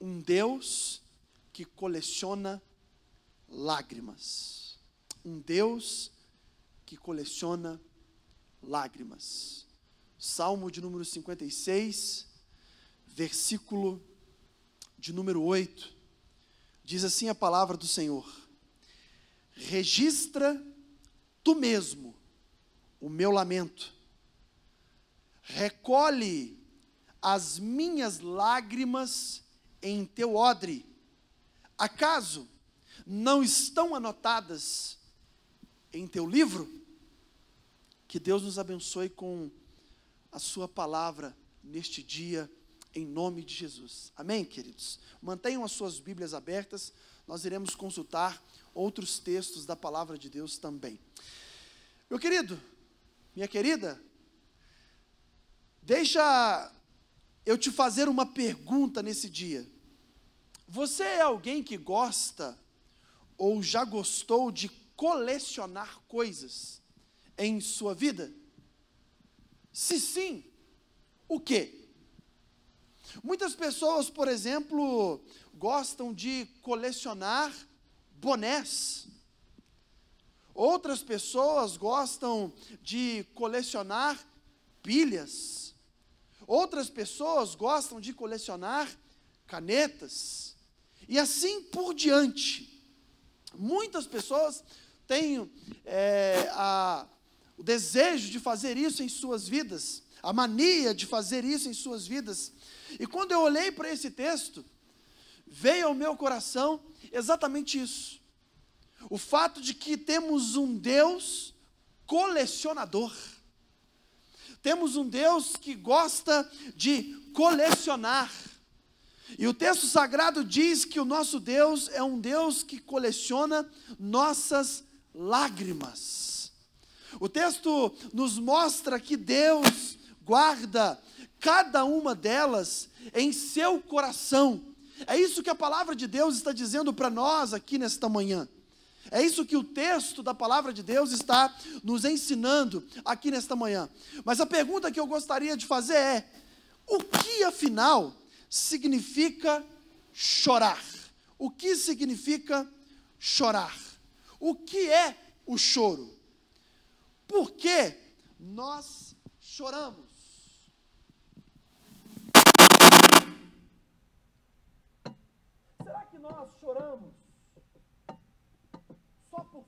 um Deus que coleciona lágrimas. Um Deus que coleciona lágrimas. Salmo de número 56, versículo de número 8. Diz assim a palavra do Senhor: Registra tu mesmo o meu lamento, recolhe as minhas lágrimas em teu odre. Acaso não estão anotadas em teu livro? Que Deus nos abençoe com a sua palavra neste dia, em nome de Jesus. Amém, queridos? Mantenham as suas Bíblias abertas, nós iremos consultar outros textos da palavra de Deus também. Meu querido, minha querida, deixa eu te fazer uma pergunta nesse dia. Você é alguém que gosta ou já gostou de colecionar coisas em sua vida? Se sim, o que? Muitas pessoas, por exemplo, gostam de colecionar bonés. Outras pessoas gostam de colecionar pilhas. Outras pessoas gostam de colecionar canetas. E assim por diante. Muitas pessoas têm é, a, o desejo de fazer isso em suas vidas, a mania de fazer isso em suas vidas. E quando eu olhei para esse texto, veio ao meu coração exatamente isso. O fato de que temos um Deus colecionador. Temos um Deus que gosta de colecionar. E o texto sagrado diz que o nosso Deus é um Deus que coleciona nossas lágrimas. O texto nos mostra que Deus guarda cada uma delas em seu coração. É isso que a palavra de Deus está dizendo para nós aqui nesta manhã. É isso que o texto da palavra de Deus está nos ensinando aqui nesta manhã. Mas a pergunta que eu gostaria de fazer é: o que afinal significa chorar? O que significa chorar? O que é o choro? Por que nós choramos? Será que nós choramos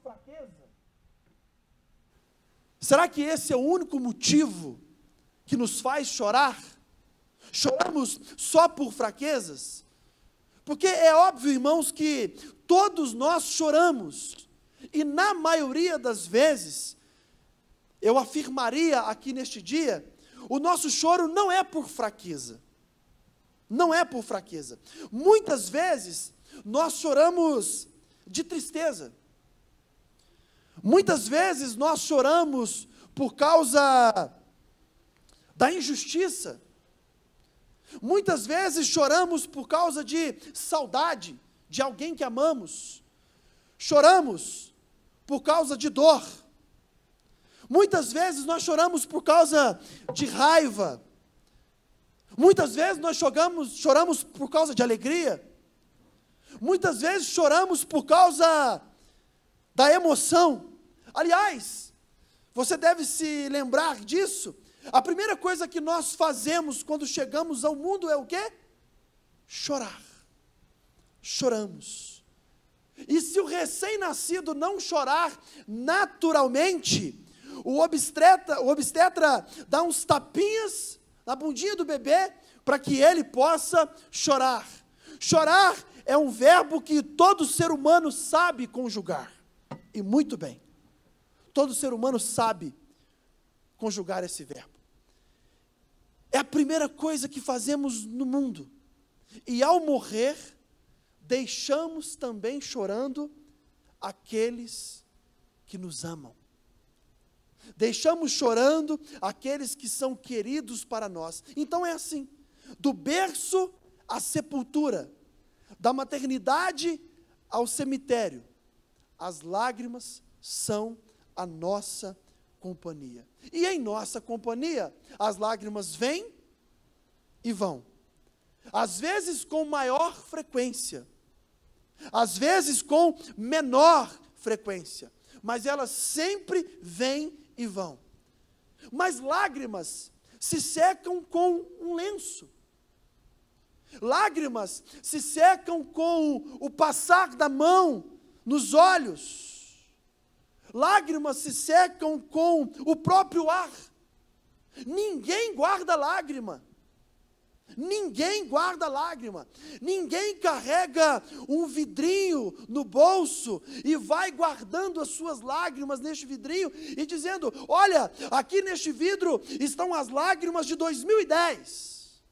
fraqueza? Será que esse é o único motivo que nos faz chorar? Choramos só por fraquezas? Porque é óbvio, irmãos, que todos nós choramos. E na maioria das vezes, eu afirmaria aqui neste dia, o nosso choro não é por fraqueza. Não é por fraqueza. Muitas vezes nós choramos de tristeza. Muitas vezes nós choramos por causa da injustiça. Muitas vezes choramos por causa de saudade de alguém que amamos. Choramos por causa de dor. Muitas vezes nós choramos por causa de raiva. Muitas vezes nós choramos, choramos por causa de alegria. Muitas vezes choramos por causa da emoção. Aliás, você deve se lembrar disso. A primeira coisa que nós fazemos quando chegamos ao mundo é o quê? Chorar. Choramos. E se o recém-nascido não chorar naturalmente, o obstetra, o obstetra dá uns tapinhas na bundinha do bebê para que ele possa chorar. Chorar é um verbo que todo ser humano sabe conjugar, e muito bem. Todo ser humano sabe conjugar esse verbo. É a primeira coisa que fazemos no mundo. E ao morrer, deixamos também chorando aqueles que nos amam. Deixamos chorando aqueles que são queridos para nós. Então é assim: do berço à sepultura, da maternidade ao cemitério, as lágrimas são a nossa companhia. E em nossa companhia, as lágrimas vêm e vão. Às vezes com maior frequência, às vezes com menor frequência, mas elas sempre vêm e vão. Mas lágrimas se secam com um lenço. Lágrimas se secam com o passar da mão nos olhos. Lágrimas se secam com o próprio ar. Ninguém guarda lágrima. Ninguém guarda lágrima, ninguém carrega um vidrinho no bolso e vai guardando as suas lágrimas neste vidrinho e dizendo: Olha, aqui neste vidro estão as lágrimas de 2010.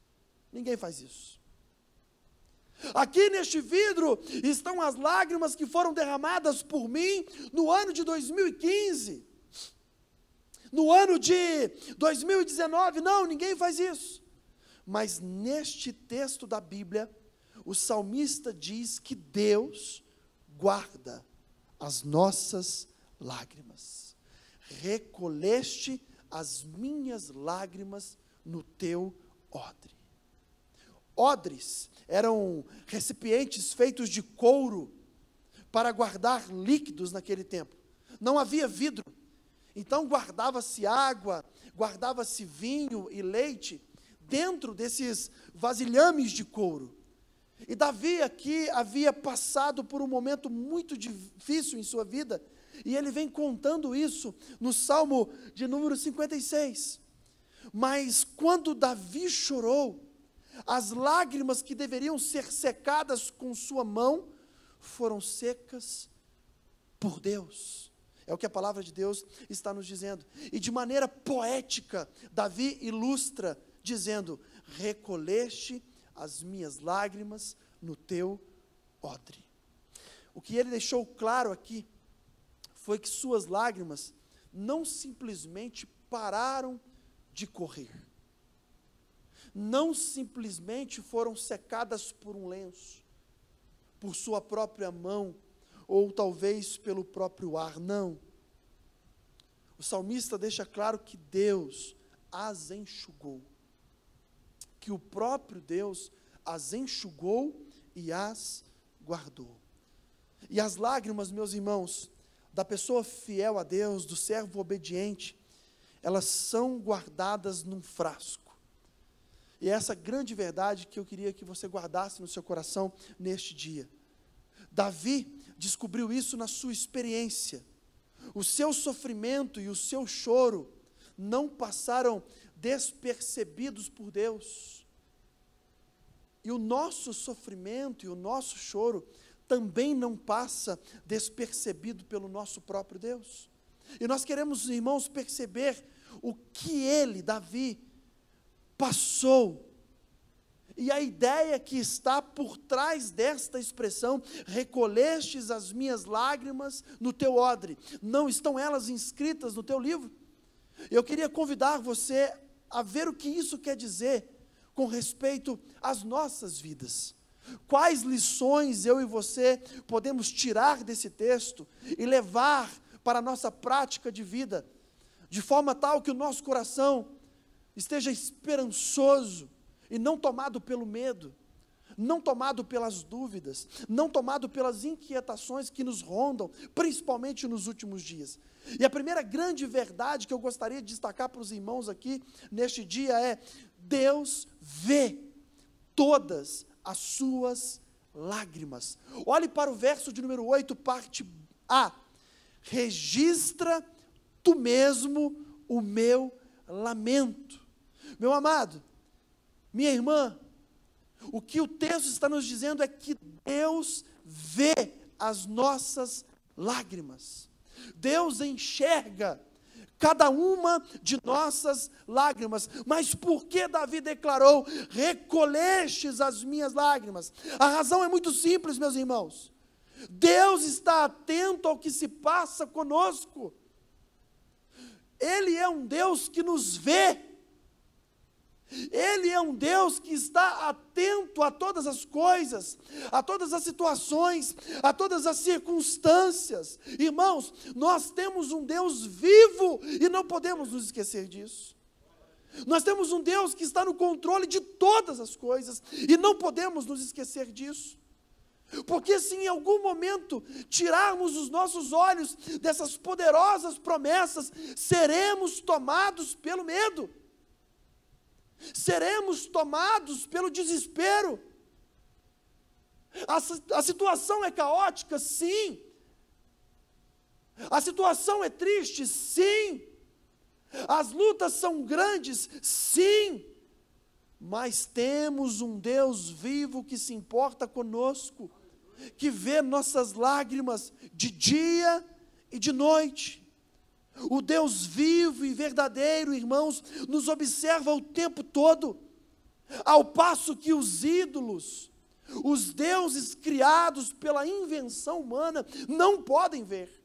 Ninguém faz isso. Aqui neste vidro estão as lágrimas que foram derramadas por mim no ano de 2015. No ano de 2019, não, ninguém faz isso. Mas neste texto da Bíblia, o salmista diz que Deus guarda as nossas lágrimas. Recolheste as minhas lágrimas no teu odre odres, eram recipientes feitos de couro para guardar líquidos naquele tempo. Não havia vidro. Então guardava-se água, guardava-se vinho e leite dentro desses vasilhames de couro. E Davi aqui havia passado por um momento muito difícil em sua vida, e ele vem contando isso no Salmo de número 56. Mas quando Davi chorou, as lágrimas que deveriam ser secadas com sua mão foram secas por Deus. É o que a palavra de Deus está nos dizendo. E de maneira poética, Davi ilustra dizendo: Recolheste as minhas lágrimas no teu odre. O que ele deixou claro aqui foi que suas lágrimas não simplesmente pararam de correr não simplesmente foram secadas por um lenço, por sua própria mão, ou talvez pelo próprio ar, não. O salmista deixa claro que Deus as enxugou, que o próprio Deus as enxugou e as guardou. E as lágrimas, meus irmãos, da pessoa fiel a Deus, do servo obediente, elas são guardadas num frasco e é essa grande verdade que eu queria que você guardasse no seu coração neste dia. Davi descobriu isso na sua experiência. O seu sofrimento e o seu choro não passaram despercebidos por Deus. E o nosso sofrimento e o nosso choro também não passa despercebido pelo nosso próprio Deus. E nós queremos, irmãos, perceber o que ele, Davi, passou. E a ideia que está por trás desta expressão, recolhestes as minhas lágrimas no teu odre, não estão elas inscritas no teu livro? Eu queria convidar você a ver o que isso quer dizer com respeito às nossas vidas. Quais lições eu e você podemos tirar desse texto e levar para a nossa prática de vida, de forma tal que o nosso coração esteja esperançoso e não tomado pelo medo, não tomado pelas dúvidas, não tomado pelas inquietações que nos rondam, principalmente nos últimos dias. E a primeira grande verdade que eu gostaria de destacar para os irmãos aqui neste dia é: Deus vê todas as suas lágrimas. Olhe para o verso de número 8, parte A. Registra tu mesmo o meu lamento. Meu amado, minha irmã, o que o texto está nos dizendo é que Deus vê as nossas lágrimas. Deus enxerga cada uma de nossas lágrimas. Mas por que Davi declarou: recolhestes as minhas lágrimas? A razão é muito simples, meus irmãos. Deus está atento ao que se passa conosco. Ele é um Deus que nos vê. Ele é um Deus que está atento a todas as coisas, a todas as situações, a todas as circunstâncias. Irmãos, nós temos um Deus vivo e não podemos nos esquecer disso. Nós temos um Deus que está no controle de todas as coisas e não podemos nos esquecer disso. Porque se em algum momento tirarmos os nossos olhos dessas poderosas promessas, seremos tomados pelo medo seremos tomados pelo desespero. A, a situação é caótica, sim. A situação é triste, sim. As lutas são grandes, sim. Mas temos um Deus vivo que se importa conosco, que vê nossas lágrimas de dia e de noite. O Deus vivo e verdadeiro, irmãos, nos observa o tempo todo, ao passo que os ídolos, os deuses criados pela invenção humana, não podem ver.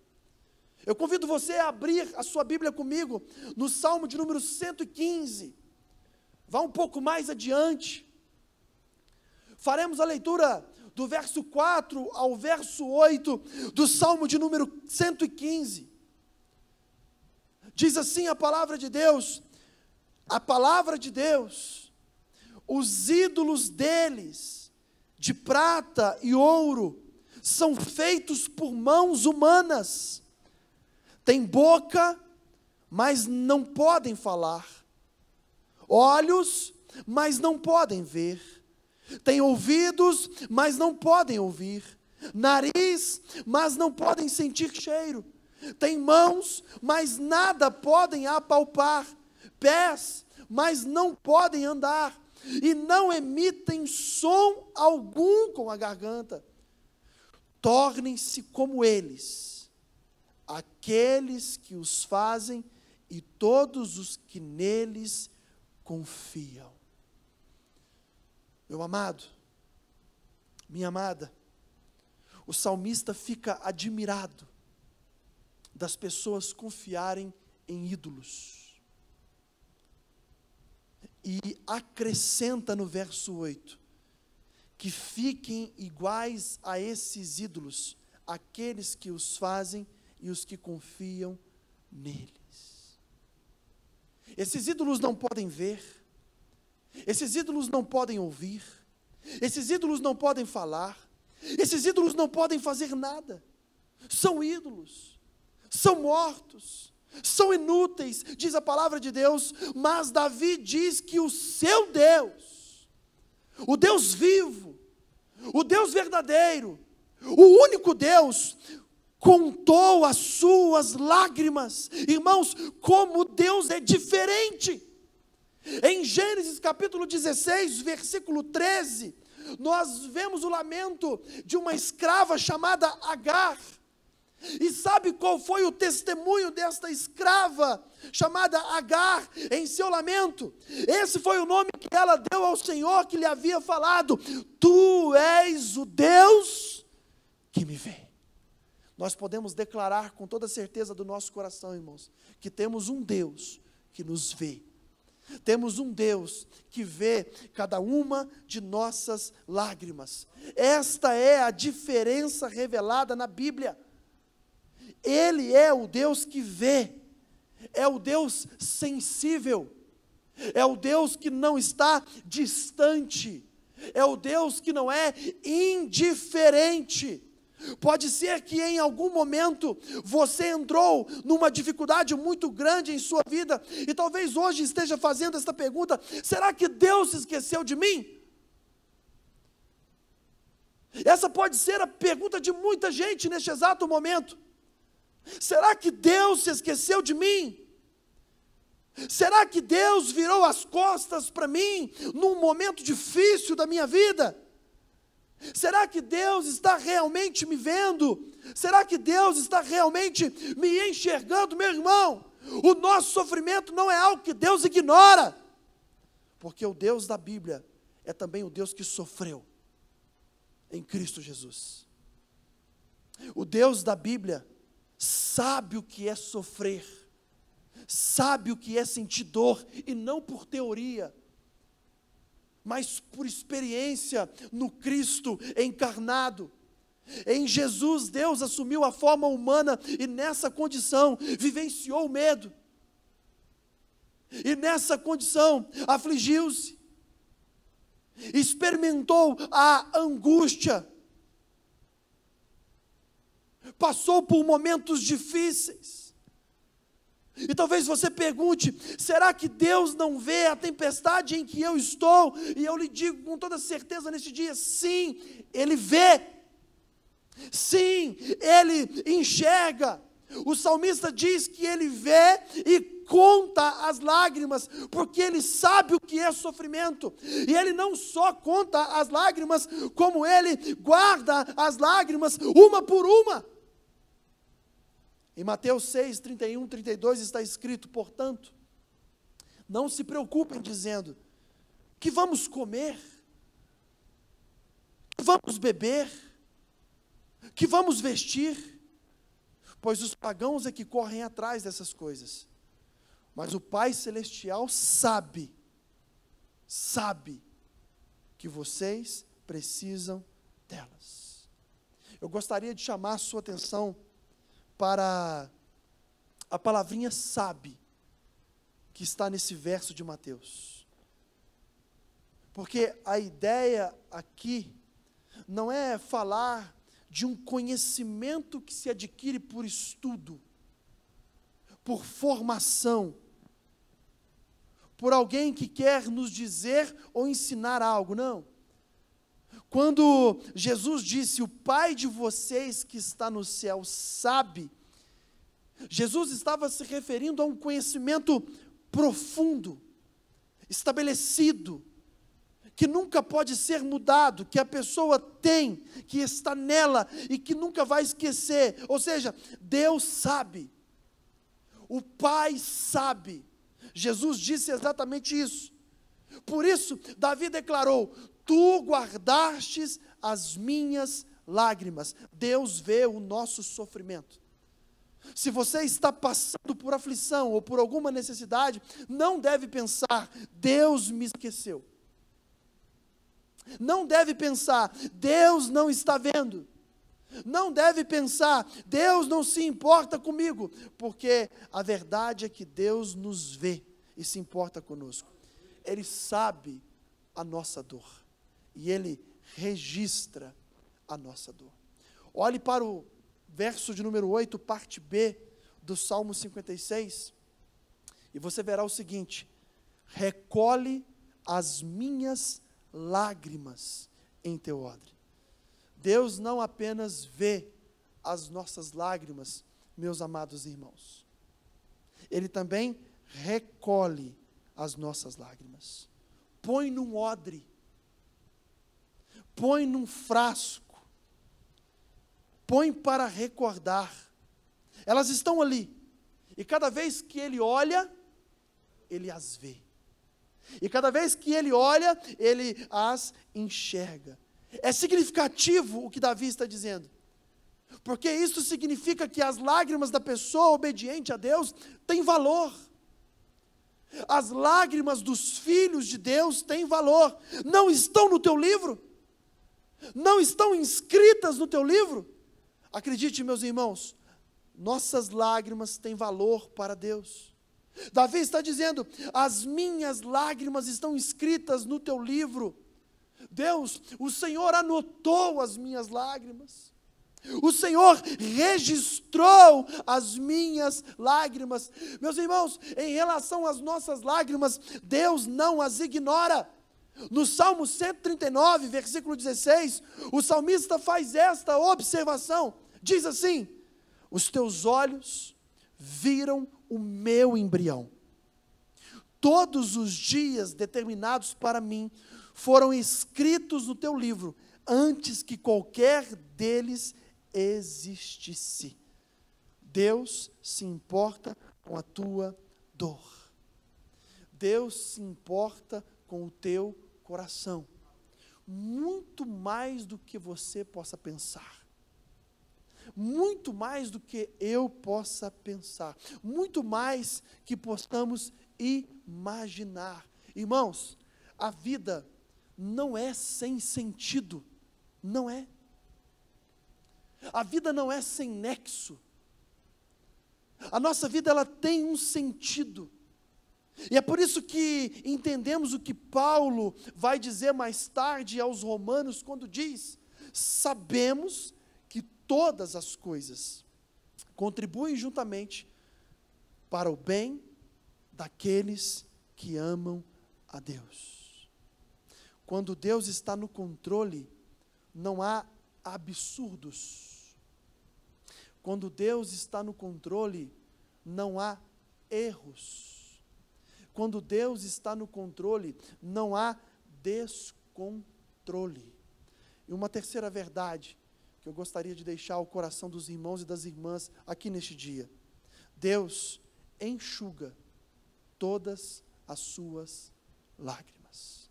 Eu convido você a abrir a sua Bíblia comigo no Salmo de número 115. Vá um pouco mais adiante. Faremos a leitura do verso 4 ao verso 8 do Salmo de número 115. Diz assim a palavra de Deus: a palavra de Deus, os ídolos deles, de prata e ouro, são feitos por mãos humanas, têm boca, mas não podem falar, olhos, mas não podem ver, têm ouvidos, mas não podem ouvir, nariz, mas não podem sentir cheiro tem mãos, mas nada podem apalpar. Pés, mas não podem andar. E não emitem som algum com a garganta. Tornem-se como eles, aqueles que os fazem e todos os que neles confiam. Meu amado, minha amada, o salmista fica admirado das pessoas confiarem em ídolos. E acrescenta no verso 8: que fiquem iguais a esses ídolos, aqueles que os fazem e os que confiam neles. Esses ídolos não podem ver, esses ídolos não podem ouvir, esses ídolos não podem falar, esses ídolos não podem fazer nada, são ídolos são mortos, são inúteis, diz a palavra de Deus, mas Davi diz que o seu Deus, o Deus vivo, o Deus verdadeiro, o único Deus, contou as suas lágrimas. Irmãos, como Deus é diferente. Em Gênesis capítulo 16, versículo 13, nós vemos o lamento de uma escrava chamada Agar. E sabe qual foi o testemunho desta escrava chamada Agar em seu lamento? Esse foi o nome que ela deu ao Senhor que lhe havia falado: Tu és o Deus que me vê. Nós podemos declarar com toda certeza do nosso coração, irmãos, que temos um Deus que nos vê. Temos um Deus que vê cada uma de nossas lágrimas. Esta é a diferença revelada na Bíblia. Ele é o Deus que vê, é o Deus sensível, é o Deus que não está distante, é o Deus que não é indiferente. Pode ser que em algum momento você entrou numa dificuldade muito grande em sua vida e talvez hoje esteja fazendo esta pergunta: será que Deus se esqueceu de mim? Essa pode ser a pergunta de muita gente neste exato momento. Será que Deus se esqueceu de mim? Será que Deus virou as costas para mim num momento difícil da minha vida? Será que Deus está realmente me vendo? Será que Deus está realmente me enxergando, meu irmão? O nosso sofrimento não é algo que Deus ignora, porque o Deus da Bíblia é também o Deus que sofreu em Cristo Jesus. O Deus da Bíblia sabe o que é sofrer, sabe o que é sentir dor, e não por teoria, mas por experiência no Cristo encarnado. Em Jesus, Deus assumiu a forma humana e nessa condição vivenciou o medo. E nessa condição afligiu-se, experimentou a angústia passou por momentos difíceis. E talvez você pergunte: será que Deus não vê a tempestade em que eu estou? E eu lhe digo com toda certeza neste dia: sim, Ele vê. Sim, Ele enxerga. O salmista diz que ele vê e conta as lágrimas, porque ele sabe o que é sofrimento. E ele não só conta as lágrimas, como ele guarda as lágrimas uma por uma. Em Mateus 6, 31, 32 está escrito: portanto, não se preocupem dizendo que vamos comer, que vamos beber, que vamos vestir, pois os pagãos é que correm atrás dessas coisas. Mas o Pai Celestial sabe, sabe que vocês precisam delas. Eu gostaria de chamar a sua atenção para a palavrinha sabe que está nesse verso de Mateus. Porque a ideia aqui não é falar de um conhecimento que se adquire por estudo, por formação, por alguém que quer nos dizer ou ensinar algo, não quando Jesus disse: O Pai de vocês que está no céu sabe, Jesus estava se referindo a um conhecimento profundo, estabelecido, que nunca pode ser mudado, que a pessoa tem, que está nela e que nunca vai esquecer. Ou seja, Deus sabe, o Pai sabe. Jesus disse exatamente isso. Por isso, Davi declarou: tu guardastes as minhas lágrimas. Deus vê o nosso sofrimento. Se você está passando por aflição ou por alguma necessidade, não deve pensar, Deus me esqueceu. Não deve pensar, Deus não está vendo. Não deve pensar, Deus não se importa comigo, porque a verdade é que Deus nos vê e se importa conosco. Ele sabe a nossa dor e ele registra a nossa dor. Olhe para o verso de número 8, parte B do Salmo 56, e você verá o seguinte: recolhe as minhas lágrimas em teu odre. Deus não apenas vê as nossas lágrimas, meus amados irmãos, Ele também recolhe as nossas lágrimas. Põe num odre põe num frasco, põe para recordar. Elas estão ali, e cada vez que ele olha, ele as vê. E cada vez que ele olha, ele as enxerga. É significativo o que Davi está dizendo. Porque isso significa que as lágrimas da pessoa obediente a Deus têm valor. As lágrimas dos filhos de Deus têm valor. Não estão no teu livro, não estão inscritas no teu livro? Acredite, meus irmãos, nossas lágrimas têm valor para Deus. Davi está dizendo: As minhas lágrimas estão escritas no teu livro. Deus, o Senhor anotou as minhas lágrimas. O Senhor registrou as minhas lágrimas. Meus irmãos, em relação às nossas lágrimas, Deus não as ignora. No Salmo 139, versículo 16, o salmista faz esta observação: diz assim: Os teus olhos viram o meu embrião. Todos os dias determinados para mim foram escritos no teu livro, antes que qualquer deles existisse. Deus se importa com a tua dor. Deus se importa com o teu coração, muito mais do que você possa pensar. Muito mais do que eu possa pensar, muito mais que possamos imaginar. Irmãos, a vida não é sem sentido, não é. A vida não é sem nexo. A nossa vida ela tem um sentido. E é por isso que entendemos o que Paulo vai dizer mais tarde aos Romanos, quando diz: Sabemos que todas as coisas contribuem juntamente para o bem daqueles que amam a Deus. Quando Deus está no controle, não há absurdos. Quando Deus está no controle, não há erros quando Deus está no controle, não há descontrole. E uma terceira verdade que eu gostaria de deixar ao coração dos irmãos e das irmãs aqui neste dia: Deus enxuga todas as suas lágrimas.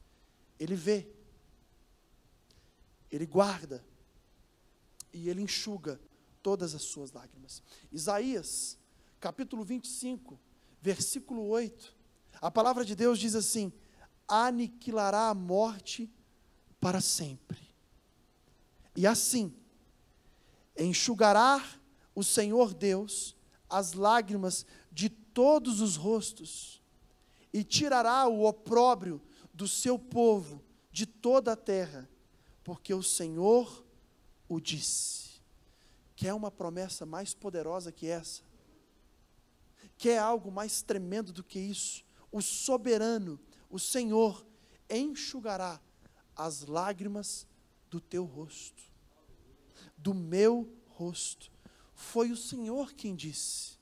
Ele vê, ele guarda e ele enxuga todas as suas lágrimas. Isaías, capítulo 25, versículo 8, a palavra de Deus diz assim: aniquilará a morte para sempre. E assim, enxugará o Senhor Deus as lágrimas de todos os rostos, e tirará o opróbrio do seu povo de toda a terra, porque o Senhor o disse. Quer uma promessa mais poderosa que essa? Quer algo mais tremendo do que isso? o soberano, o Senhor, enxugará as lágrimas do teu rosto, do meu rosto. Foi o Senhor quem disse.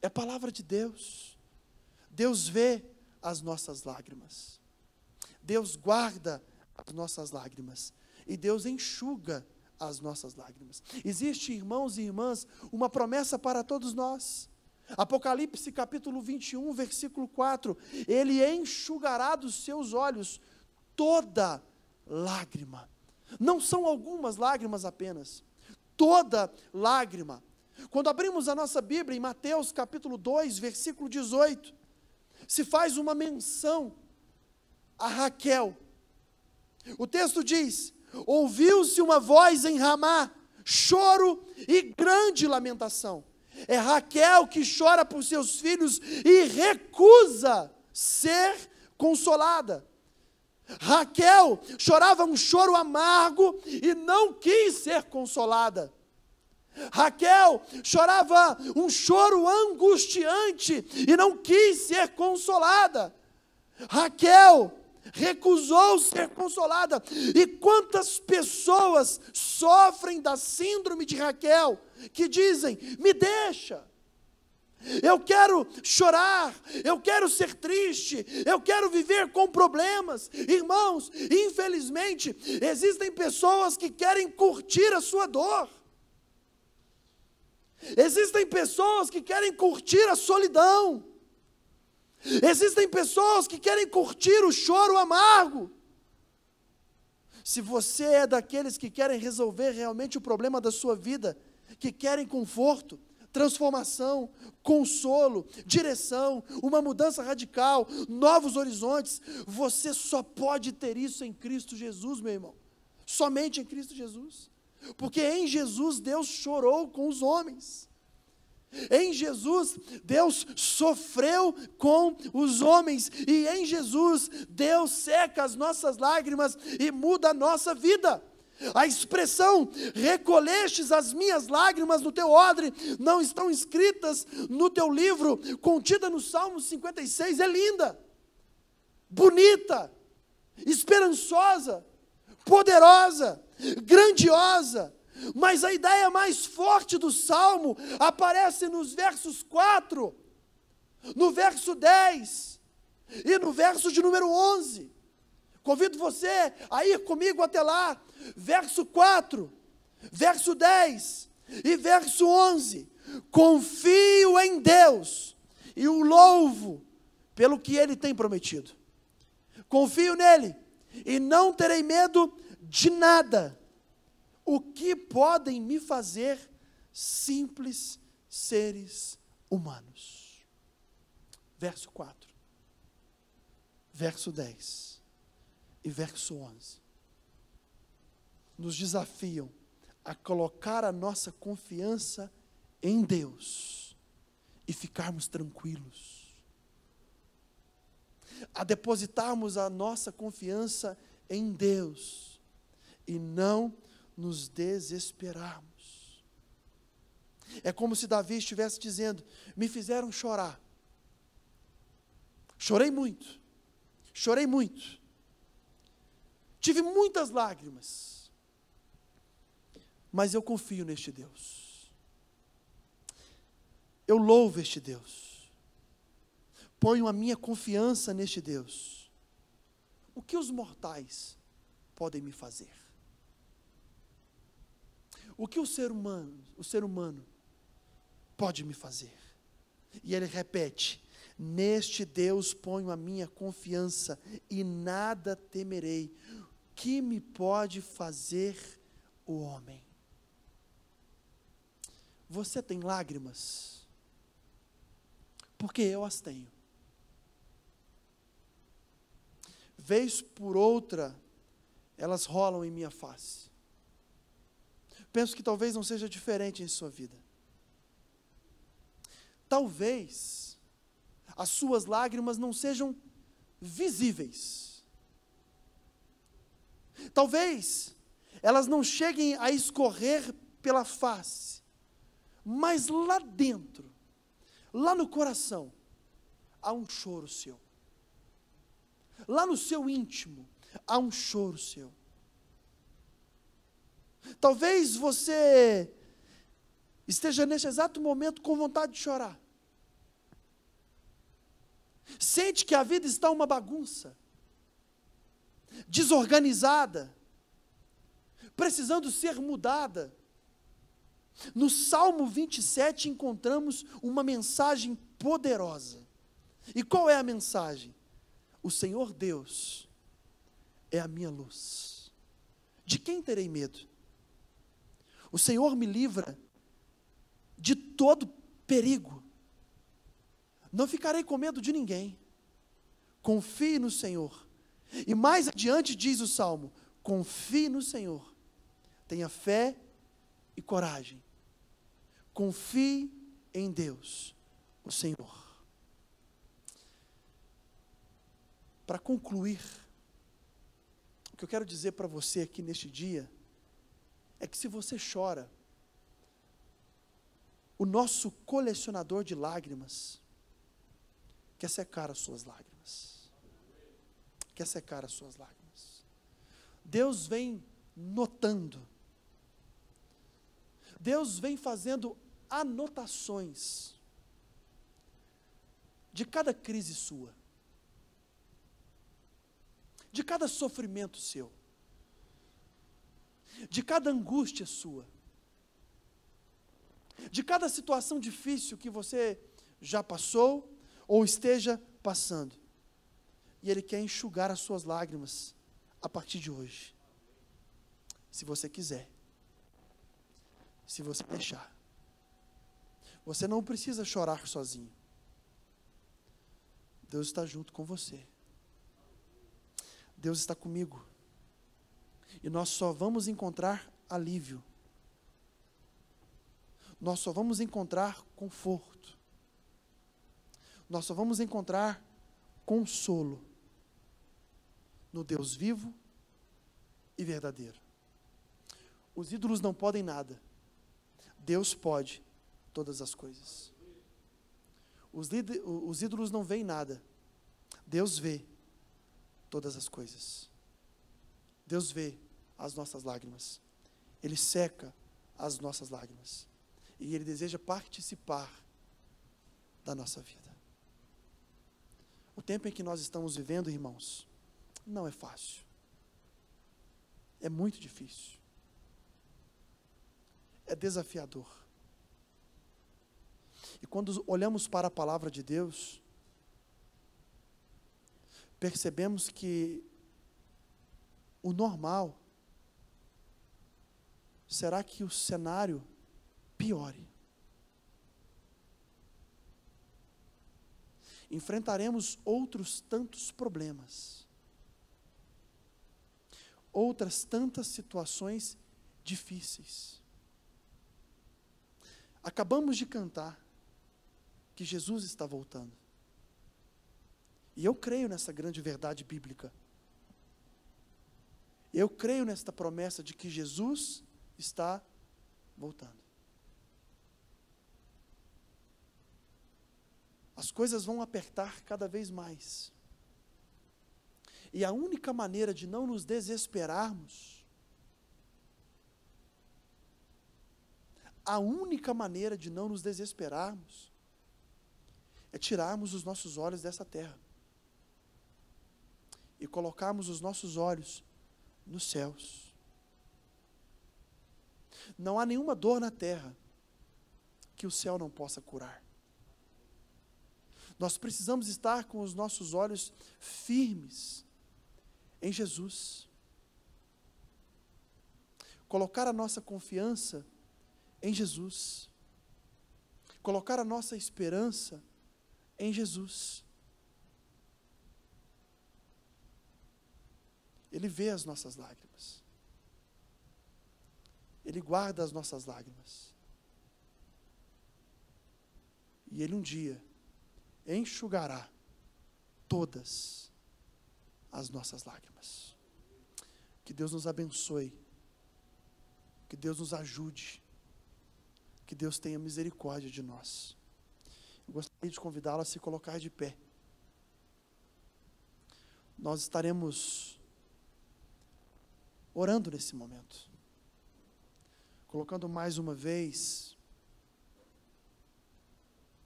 É a palavra de Deus. Deus vê as nossas lágrimas. Deus guarda as nossas lágrimas. E Deus enxuga as nossas lágrimas. Existe, irmãos e irmãs, uma promessa para todos nós. Apocalipse capítulo 21, versículo 4: Ele enxugará dos seus olhos toda lágrima. Não são algumas lágrimas apenas, toda lágrima. Quando abrimos a nossa Bíblia em Mateus capítulo 2, versículo 18, se faz uma menção a Raquel. O texto diz: Ouviu-se uma voz em Ramá, choro e grande lamentação. É Raquel que chora por seus filhos e recusa ser consolada. Raquel chorava um choro amargo e não quis ser consolada. Raquel chorava um choro angustiante e não quis ser consolada. Raquel recusou ser consolada. E quantas pessoas sofrem da síndrome de Raquel, que dizem: me deixa. Eu quero chorar, eu quero ser triste, eu quero viver com problemas. Irmãos, infelizmente, existem pessoas que querem curtir a sua dor. Existem pessoas que querem curtir a solidão. Existem pessoas que querem curtir o choro amargo. Se você é daqueles que querem resolver realmente o problema da sua vida, que querem conforto, transformação, consolo, direção, uma mudança radical, novos horizontes, você só pode ter isso em Cristo Jesus, meu irmão. Somente em Cristo Jesus. Porque em Jesus Deus chorou com os homens. Em Jesus, Deus sofreu com os homens, e em Jesus, Deus seca as nossas lágrimas e muda a nossa vida. A expressão recolhestes as minhas lágrimas no teu odre não estão escritas no teu livro, contida no Salmo 56, é linda, bonita, esperançosa, poderosa, grandiosa mas a ideia mais forte do salmo aparece nos versos 4, no verso 10 e no verso de número 11. Convido você a ir comigo até lá, verso 4, verso 10 e verso 11. Confio em Deus e o louvo pelo que ele tem prometido. Confio nele e não terei medo de nada o que podem me fazer simples seres humanos? Verso 4, verso 10 e verso 11 nos desafiam a colocar a nossa confiança em Deus e ficarmos tranquilos, a depositarmos a nossa confiança em Deus e não nos desesperarmos. É como se Davi estivesse dizendo: Me fizeram chorar. Chorei muito. Chorei muito. Tive muitas lágrimas. Mas eu confio neste Deus. Eu louvo este Deus. Ponho a minha confiança neste Deus. O que os mortais podem me fazer? O que o ser humano, o ser humano pode me fazer? E ele repete: Neste Deus ponho a minha confiança e nada temerei. Que me pode fazer o homem? Você tem lágrimas? Porque eu as tenho. Vez por outra, elas rolam em minha face. Penso que talvez não seja diferente em sua vida. Talvez as suas lágrimas não sejam visíveis. Talvez elas não cheguem a escorrer pela face, mas lá dentro, lá no coração, há um choro seu. Lá no seu íntimo, há um choro seu. Talvez você esteja neste exato momento com vontade de chorar. Sente que a vida está uma bagunça, desorganizada, precisando ser mudada. No Salmo 27 encontramos uma mensagem poderosa. E qual é a mensagem? O Senhor Deus é a minha luz. De quem terei medo? O Senhor me livra de todo perigo. Não ficarei com medo de ninguém. Confie no Senhor. E mais adiante diz o salmo: confie no Senhor. Tenha fé e coragem. Confie em Deus, o Senhor. Para concluir, o que eu quero dizer para você aqui neste dia é que se você chora, o nosso colecionador de lágrimas quer secar as suas lágrimas. Quer secar as suas lágrimas. Deus vem notando. Deus vem fazendo anotações de cada crise sua, de cada sofrimento seu de cada angústia sua, de cada situação difícil que você já passou ou esteja passando. E Ele quer enxugar as suas lágrimas a partir de hoje. Se você quiser. Se você deixar. Você não precisa chorar sozinho. Deus está junto com você. Deus está comigo. E nós só vamos encontrar alívio. Nós só vamos encontrar conforto. Nós só vamos encontrar consolo no Deus vivo e verdadeiro. Os ídolos não podem nada. Deus pode todas as coisas. Os, os ídolos não veem nada. Deus vê todas as coisas. Deus vê as nossas lágrimas. Ele seca as nossas lágrimas. E Ele deseja participar da nossa vida. O tempo em que nós estamos vivendo, irmãos, não é fácil. É muito difícil. É desafiador. E quando olhamos para a palavra de Deus, percebemos que o normal será que o cenário piore? Enfrentaremos outros tantos problemas, outras tantas situações difíceis. Acabamos de cantar que Jesus está voltando. E eu creio nessa grande verdade bíblica. Eu creio nesta promessa de que Jesus está voltando. As coisas vão apertar cada vez mais. E a única maneira de não nos desesperarmos, a única maneira de não nos desesperarmos, é tirarmos os nossos olhos dessa terra e colocarmos os nossos olhos nos céus. Não há nenhuma dor na terra que o céu não possa curar. Nós precisamos estar com os nossos olhos firmes em Jesus. Colocar a nossa confiança em Jesus. Colocar a nossa esperança em Jesus. Ele vê as nossas lágrimas. Ele guarda as nossas lágrimas. E Ele um dia enxugará todas as nossas lágrimas. Que Deus nos abençoe. Que Deus nos ajude. Que Deus tenha misericórdia de nós. Eu gostaria de convidá-la a se colocar de pé. Nós estaremos orando nesse momento colocando mais uma vez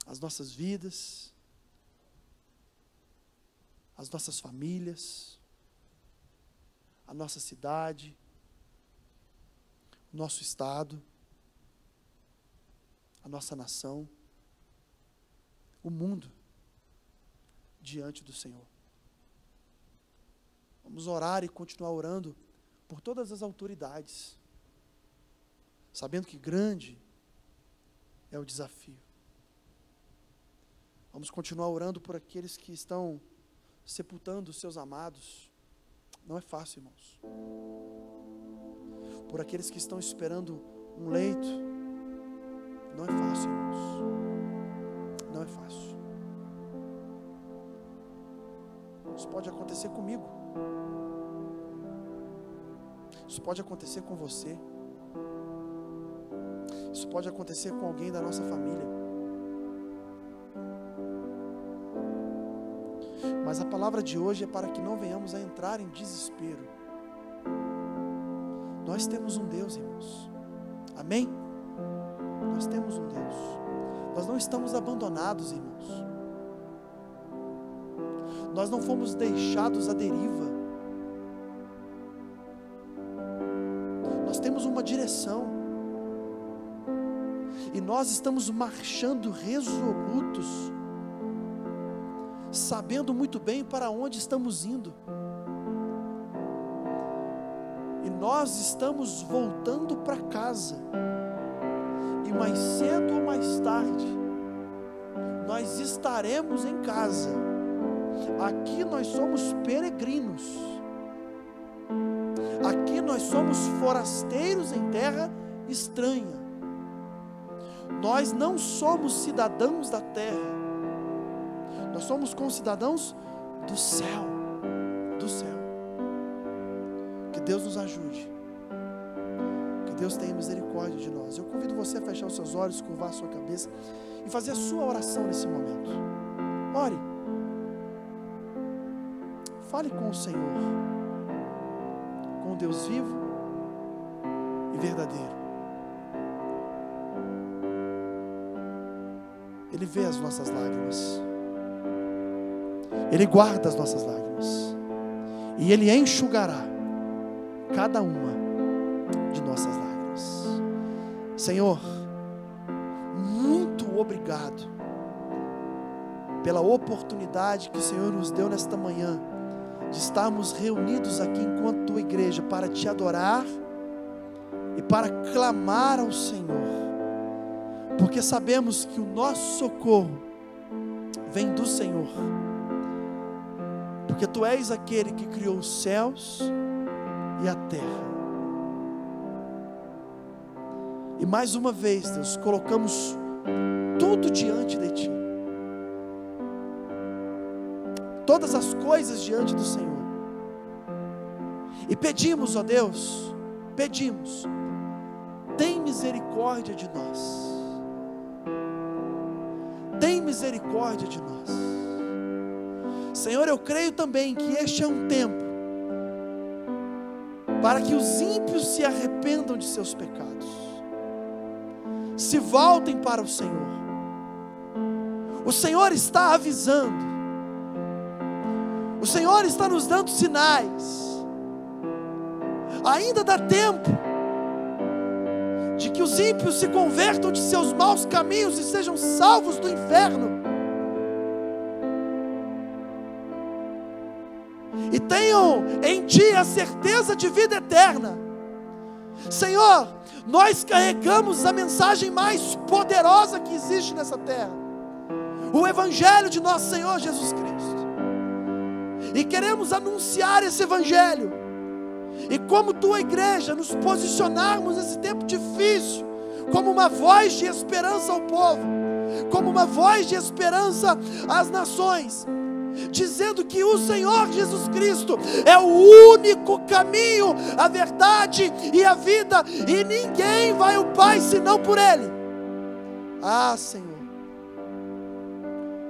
as nossas vidas, as nossas famílias, a nossa cidade, o nosso estado, a nossa nação, o mundo diante do Senhor. Vamos orar e continuar orando por todas as autoridades sabendo que grande é o desafio. Vamos continuar orando por aqueles que estão sepultando os seus amados. Não é fácil, irmãos. Por aqueles que estão esperando um leito. Não é fácil, irmãos. Não é fácil. Isso pode acontecer comigo. Isso pode acontecer com você isso pode acontecer com alguém da nossa família. Mas a palavra de hoje é para que não venhamos a entrar em desespero. Nós temos um Deus, irmãos. Amém? Nós temos um Deus. Nós não estamos abandonados, irmãos. Nós não fomos deixados à deriva. Nós temos uma direção nós estamos marchando resolutos, sabendo muito bem para onde estamos indo. E nós estamos voltando para casa. E mais cedo ou mais tarde, nós estaremos em casa. Aqui nós somos peregrinos. Aqui nós somos forasteiros em terra estranha nós não somos cidadãos da terra, nós somos concidadãos do céu. Do céu. Que Deus nos ajude. Que Deus tenha misericórdia de nós. Eu convido você a fechar os seus olhos, curvar a sua cabeça e fazer a sua oração nesse momento. Ore. Fale com o Senhor, com Deus vivo e verdadeiro. Ele vê as nossas lágrimas. Ele guarda as nossas lágrimas. E Ele enxugará cada uma de nossas lágrimas. Senhor, muito obrigado pela oportunidade que o Senhor nos deu nesta manhã de estarmos reunidos aqui enquanto tua igreja para te adorar e para clamar ao Senhor porque sabemos que o nosso socorro vem do Senhor, porque Tu és aquele que criou os céus e a terra. E mais uma vez, Deus, colocamos tudo diante de Ti, todas as coisas diante do Senhor, e pedimos, ó Deus, pedimos, tem misericórdia de nós misericórdia de nós. Senhor, eu creio também que este é um tempo para que os ímpios se arrependam de seus pecados, se voltem para o Senhor. O Senhor está avisando, o Senhor está nos dando sinais. Ainda dá tempo que os ímpios se convertam de seus maus caminhos e sejam salvos do inferno. E tenham em ti a certeza de vida eterna. Senhor, nós carregamos a mensagem mais poderosa que existe nessa terra, o Evangelho de nosso Senhor Jesus Cristo, e queremos anunciar esse Evangelho e como tua igreja nos posicionarmos nesse tempo difícil, como uma voz de esperança ao povo, como uma voz de esperança às nações, dizendo que o Senhor Jesus Cristo é o único caminho, a verdade e a vida, e ninguém vai ao Pai senão por Ele. Ah, Senhor,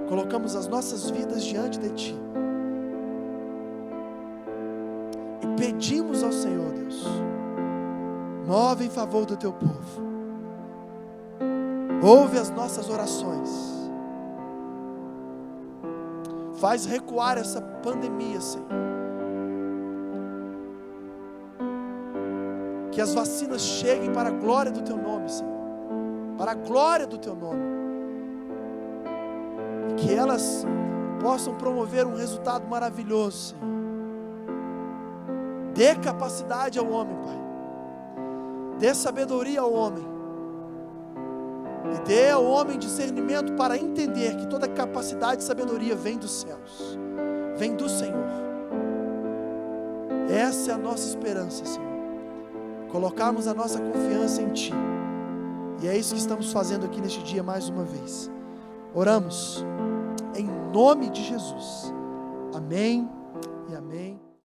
colocamos as nossas vidas diante de Ti pedimos ao Senhor, Deus, move em favor do teu povo, ouve as nossas orações, faz recuar essa pandemia, Senhor. Que as vacinas cheguem para a glória do teu nome, Senhor. Para a glória do teu nome. E que elas possam promover um resultado maravilhoso, Senhor Dê capacidade ao homem, Pai. Dê sabedoria ao homem. E dê ao homem discernimento para entender que toda capacidade e sabedoria vem dos céus, vem do Senhor. Essa é a nossa esperança, Senhor. Colocarmos a nossa confiança em Ti. E é isso que estamos fazendo aqui neste dia mais uma vez. Oramos em nome de Jesus. Amém e amém.